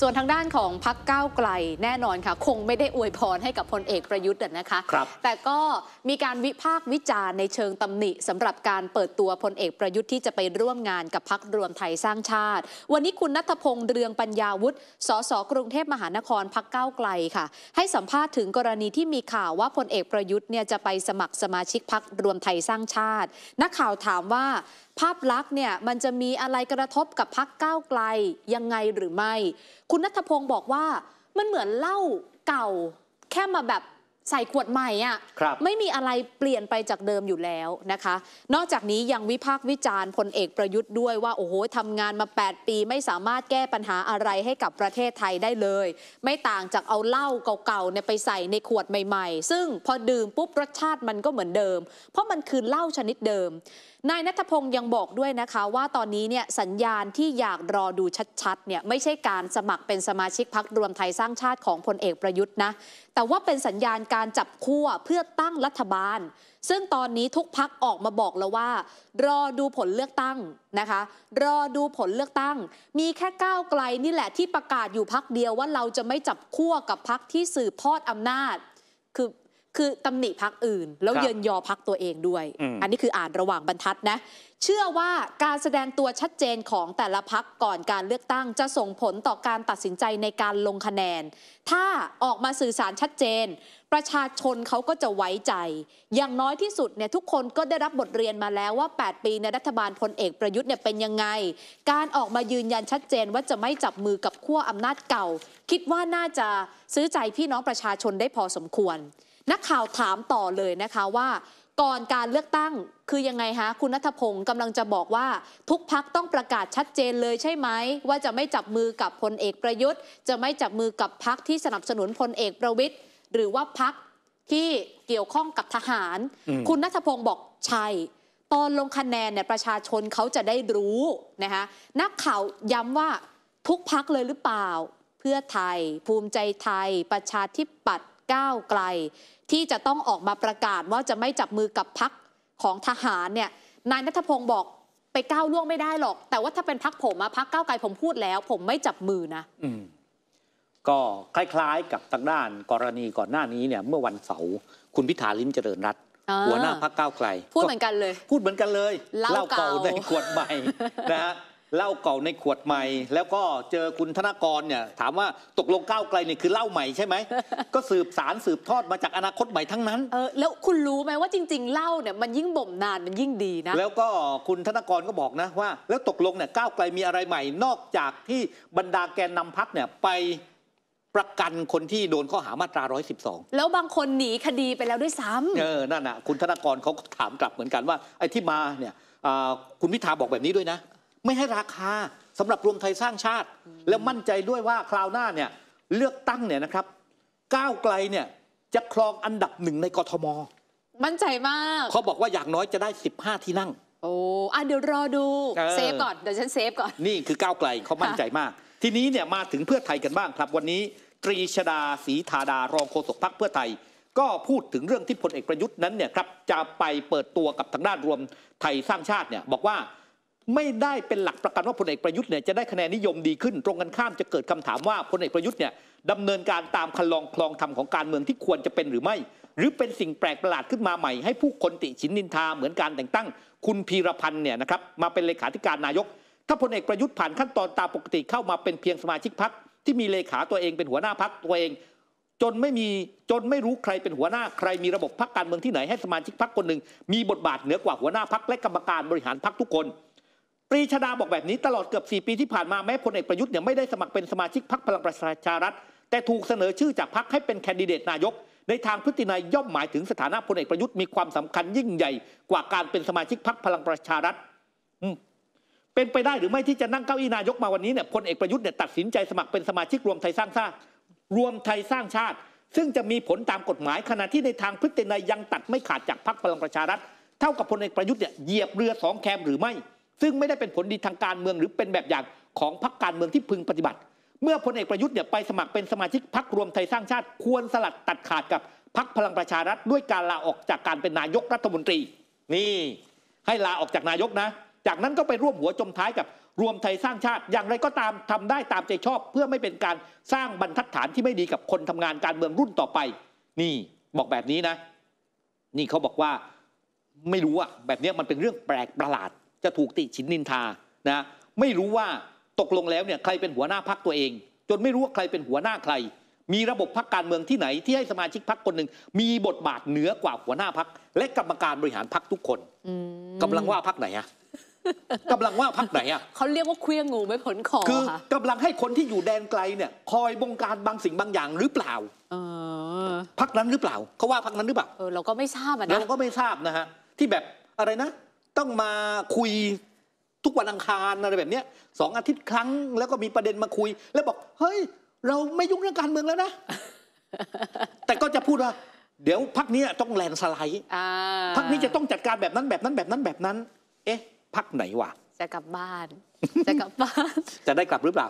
ส่วนทางด้านของพักก้าวไกล แน่นอนค่ะ คงไม่ได้อวยพรให้กับพลเอกประยุทธ์นะคะคแต่ก็มีการวิพากษ์วิจารณ์ในเชิงตำหนิ สำหรับการเปิดตัวพลเอกประยุทธ์ที่จะไปร่วมงานกับพักรวมไทยสร้างชาติ วันนี้คุณนัทพงษ์เรืองปัญญาวุฒิ สสกรุงเทพมหานครพักก้าวไกลค่ะ ให้สัมภาษณ์ถึงกรณีที่มีข่าวว่าพลเอกประยุทธ์เนี่ยจะไปสมัครสมาชิกพักรวมไทยสร้างชาติ นักข่าวถามว่าภาพลักษณ์เนี่ยมันจะมีอะไรกระทบกับพักก้าวไกลยังไงหรือไม่คุณนัทพงศ์บอกว่ามันเหมือนเล่าเก่าแค่มาแบบใส่ขวดใหม่อะ่ะไม่มีอะไรเปลี่ยนไปจากเดิมอยู่แล้วนะคะ นอกจากนี้ยังวิพากษ์วิจารณ์พลเอกประยุทธ์ด้วยว่าโอ้โหทำงานมา 8 ปีไม่สามารถแก้ปัญหาอะไรให้กับประเทศไทยได้เลย ไม่ต่างจากเอาเหล้าเก่าๆเนี่ยไปใส่ในขวดใหม่ๆ ซึ่งพอดื่มปุ๊บรสชาติมันก็เหมือนเดิม เพราะมันคือเหล้าชนิดเดิมนายนัทพงศ์ยังบอกด้วยนะคะ ว่าตอนนี้เนี่ยสัญญาณที่อยากรอดูชัดๆเนี่ยไม่ใช่การสมัครเป็นสมาชิกพักรวมไทยสร้างชาติของพลเอกประยุทธ์นะแต่ว่าเป็นสัญญาณการจับคั่วเพื่อตั้งรัฐบาล ซึ่งตอนนี้ทุกพักออกมาบอกแล้วว่า รอดูผลเลือกตั้งนะคะ รอดูผลเลือกตั้ง มีแค่ก้าวไกลนี่แหละที่ประกาศอยู่พักเดียวว่าเราจะไม่จับคั่วกับพักที่สืบทอดอำนาจ คือคือตำหนิพักอื่น แล้วเยินยอพักตัวเองด้วย อันนี้คืออ่านระหว่างบรรทัดนะเชื่อว่าการแสดงตัวชัดเจนของแต่ละพักก่อนการเลือกตั้ง จะส่งผลต่อการตัดสินใจในการลงคะแนน ถ้าออกมาสื่อสารชัดเจนประชาชนเขาก็จะไว้ใจ อย่างน้อยที่สุดเนี่ยทุกคนก็ได้รับบทเรียนมาแล้วว่า 8 ปีในรัฐบาลพลเอกประยุทธ์เนี่ยเป็นยังไง การออกมายืนยันชัดเจนว่าจะไม่จับมือกับขั้วอำนาจเก่า คิดว่าน่าจะซื้อใจพี่น้องประชาชนได้พอสมควร นักข่าวถามต่อเลยนะคะว่า ก่อนการเลือกตั้งคือยังไงฮะคุณนัทพงศ์กำลังจะบอกว่าทุกพักต้องประกาศชัดเจนเลยใช่ไหมว่าจะไม่จับมือกับพลเอกประยุทธ์ จะไม่จับมือกับพักที่สนับสนุนพลเอกประวิทย์หรือว่าพักที่เกี่ยวข้องกับทหาร คุณนัทพงศ์บอกใช่ตอนลงคะแนนเนี่ยประชาชนเขาจะได้รู้นะคะนักข่าวย้ำว่าทุกพักเลยหรือเปล่าเพื่อไทย ภูมิใจไทย ประชาธิปัตย์ก้าวไกล ที่จะต้องออกมาประกาศว่าจะไม่จับมือกับพักของทหารเนี่ยนายนัทพงศ์บอกไปก้าวล่วงไม่ได้หรอก แต่ว่าถ้าเป็นพักผมอะพักก้าวไกลผมพูดแล้วผมไม่จับมือนะก็คล้าย ๆ กับทางด้านกรณีก่อนหน้านี้เนี่ยเมื่อวันเสาร์คุณพิธาลิ้มเจริญรัตหัวหน้าพักก้าวไกลพูดเหมือนกันเลยพูดเหมือนกันเลย เล่าเก่าในขวดใหม่นะฮะเล่าเก่าในขวดใหม่ แล้วก็เจอคุณธนกรเนี่ยถามว่าตกลงก้าวไกลเนี่ยคือเล่าใหม่ใช่ไหมก็สืบสารสืบทอดมาจากอนาคตใหม่ทั้งนั้น เออแล้วคุณรู้ไหมว่าจริงๆเล่าเนี่ยมันยิ่งบ่มนานมันยิ่งดีนะแล้วก็คุณธนกรก็บอกนะว่า แล้วตกลงเนี่ยก้าวไกลมีอะไรใหม่ นอกจากที่บรรดาแกนนำพักเนี่ยไปประกันคนที่โดนข้อหามาตรา 112 แล้วบางคนหนีคดีไปแล้วด้วยซ้ำเออ นั่นน่ะคุณธนกรเขาถามกลับเหมือนกันว่า ไอ้ที่มาเนี่ยคุณพิธาบอกแบบนี้ด้วยนะ ไม่ให้ราคาสำหรับรวมไทยสร้างชาติ แล้วมั่นใจด้วยว่าคราวหน้าเนี่ยเลือกตั้งเนี่ยนะครับก้าวไกลเนี่ยจะครองอันดับหนึ่งในกทมมั่นใจมากเขาบอกว่าอย่างน้อยจะได้ 15 ที่นั่ง โอ้อ่ะเดี๋ยวรอดูเซฟก่อนเดี๋ยวฉันเซฟก่อนนี่คือก้าวไกลเขามั่นใจมากทีนี้เนี่ยมาถึงเพื่อไทยกันบ้าง ครับวันนี้ตรีชดาศรีธาดารองโฆษกพักเพื่อไทย ก็พูดถึงเรื่องที่พลเอกประยุทธ์นั้นเนี่ยครับจะไปเปิดตัวกับทางด้านรวมไทยสร้างชาติเนี่ยบอกว่าไม่ได้เป็นหลักประกันว่าพลเอกประยุทธ์เนี่ยจะได้คะแนนนิยมดีขึ้น ตรงกันข้ามจะเกิดคำถามว่าพลเอกประยุทธ์เนี่ยดำเนินการตามคันลองคลองธรรมของการเมืองที่ควรจะเป็นหรือไม่ หรือเป็นสิ่งแปลกประหลาดขึ้นมาใหม่ให้ผู้คนติชินนินทาเหมือนการแต่งตั้ง คุณพีรพันธ์เนี่ยนะครับมาเป็นเลขาธิการนายกถ้าพลเอกประยุทธ์ผ่านขั้นตอนตามปกติเข้ามาเป็นเพียงสมาชิกพักที่มีเลขาตัวเองเป็นหัวหน้าพักตัวเอง จนไม่มีจนไม่รู้ใครเป็นหัวหน้าใคร มีระบบพักการเมืองที่ไหนให้สมาชิกพักคนหนึ่งมีบทบาทเหนือกว่าหัวหน้าพักและกรรมการบริหารพักทุกคนปรีชาดาบอกแบบนี้ตลอดเกือบ4ปีที่ผ่านมาแม้พลเอกประยุทธ์เนี่ยไม่ได้สมัครเป็นสมาชิกพักพลังประชารัฐแต่ถูกเสนอชื่อจากพักให้เป็นแคนดิเดตนายก ในทางพฤตินายย่อมหมายถึงสถานะพลเอกประยุทธ์มีความสำคัญยิ่งใหญ่กว่าการเป็นสมาชิกพักพลังประชารัฐเป็นไปได้หรือไม่ที่จะนั่งเก้าอี้นายกมาวันนี้เนี่ยพลเอกประยุทธ์เนี่ยตัดสินใจสมัครเป็นสมาชิกรวมไทยสร้างชาติรวมไทยสร้างชาติ ซึ่งจะมีผลตามกฎหมายขณะที่ในทางพฤตินัยยังตัดไม่ขาดจากพรรคพลังประชารัฐ เท่ากับพลเอกประยุทธ์เนี่ยเหยียบเรือสองแคมหรือไม่ ซึ่งไม่ได้เป็นผลดีทางการเมืองหรือเป็นแบบอย่างของพรรคการเมืองที่พึงปฏิบัติ เมื่อพลเอกประยุทธ์เนี่ยไปสมัครเป็นสมาชิกพรรครวมไทยสร้างชาติ ควรสลัดตัดขาดกับพรรคพลังประชารัฐ ด้วยการลาออกจากการเป็นนายกรัฐมนตรีนี่ ให้ลาออกจากนายกนะจากนั้นก็ไปร่วมหัวจมท้ายกับรวมไทยสร้างชาติ อย่างไรก็ตามทำได้ตามใจชอบ เพื่อไม่เป็นการสร้างบรรทัดฐานที่ไม่ดีกับคนทำงานการเมืองรุ่นต่อไป นี่บอกแบบนี้นะ นี่เขาบอกว่า ไม่รู้อะแบบนี้มันเป็นเรื่องแปลกประหลาด จะถูกติฉินนินทานะ ไม่รู้ว่าตกลงแล้วเนี่ยใครเป็นหัวหน้าพักตัวเอง จนไม่รู้ว่าใครเป็นหัวหน้าใคร มีระบบพักการเมืองที่ไหน ที่ให้สมาชิกพักคนหนึ่งมีบทบาทเหนือกว่าหัวหน้าพักและกรรมการบริหารพักทุกคนกำลังว่าพักไหนอะกำลังว่าพักไหนอ่ะเขาเรียกว่าเคลี้ยงงูไม่ผลคอคือกำลังให้คนที่อยู่แดนไกลเนี่ย คอยบงการบางสิ่งบางอย่างหรือเปล่าพักนั้นหรือเปล่าเขาว่าพักนั้นหรือเปล่าเออเราก็ไม่ทราบนะเราก็ไม่ทราบนะฮะที่แบบอะไรนะ ต้องมาคุยทุกวันอังคารอะไรแบบเนี้ยสองอาทิตย์ครั้งแล้วก็มีประเด็นมาคุย แล้วบอก เฮ้ย เราไม่ยุ่งเรื่องการเมืองแล้วนะแต่ก็จะพูดว่า เดี๋ยวพักนี้ต้องแลนสไลด์พักนี้จะต้องจัดการแบบนั้นแบบนั้น แบบนั้นแบบนั้น เอ๊ะพักไหนวะจะกลับบ้านจะกลับบ้านจะได้กลับหรือเปล่า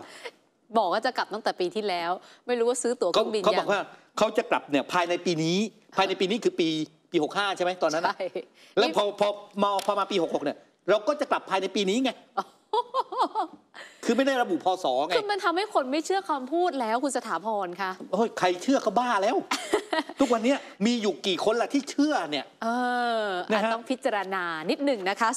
บอกว่าจะกลับตั้งแต่ปีที่แล้ว ไม่รู้ว่าซื้อตั๋วเครื่องบินเขาบอกว่า เขาจะกลับเนี่ยภายในปีนี้ ภายในปีนี้คือปีปีหกห้าใช่ไหมตอนนั้นใช่แล้วพอพอมาพอมาปีหกหกเนี่ยเราก็จะกลับภายในปีนี้ไงคือไม่ได้ระบุพศไงคือมันทำให้คนไม่เชื่อคำพูดแล้วคุณสถาพรค่ะโอ้ยใครเชื่อก็บ้าแล้ว ทุกวันนี้มีอยู่กี่คนล่ะที่เชื่อเนี่ยเออต้องพิจารณานิดหนึ่งนะคะ